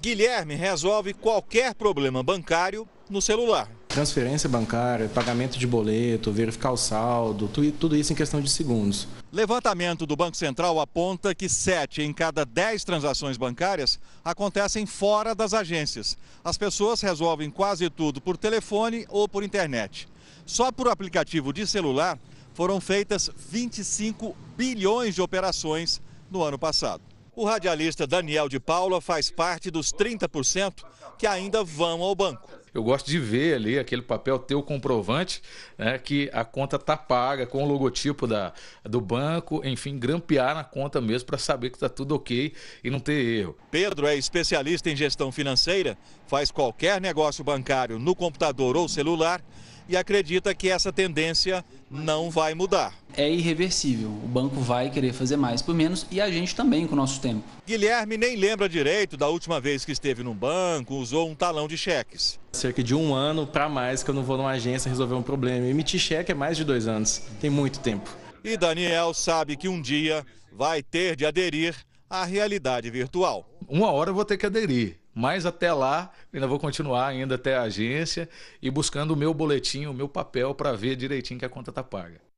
Guilherme resolve qualquer problema bancário no celular. Transferência bancária, pagamento de boleto, verificar o saldo, tudo isso em questão de segundos. Levantamento do Banco Central aponta que 7 em cada 10 transações bancárias acontecem fora das agências. As pessoas resolvem quase tudo por telefone ou por internet. Só por aplicativo de celular foram feitas 25 bilhões de operações no ano passado. O radialista Daniel de Paula faz parte dos 30% que ainda vão ao banco. Eu gosto de ver ali aquele papel teu comprovante, né, que a conta está paga com o logotipo da, do banco, enfim, grampear na conta mesmo para saber que está tudo ok e não ter erro. Pedro é especialista em gestão financeira, faz qualquer negócio bancário no computador ou celular e acredita que essa tendência não vai mudar é irreversível. O banco vai querer fazer mais por menos e a gente também com o nosso tempo. Guilherme nem lembra direito da última vez que esteve num banco, usou um talão de cheques. Cerca de um ano para mais que eu não vou numa agência resolver um problema. Emitir cheque é mais de dois anos, tem muito tempo. E Daniel sabe que um dia vai ter de aderir à realidade virtual. Uma hora eu vou ter que aderir, mas até lá ainda vou continuar ainda até a agência e buscando o meu boletim, o meu papel para ver direitinho que a conta está paga.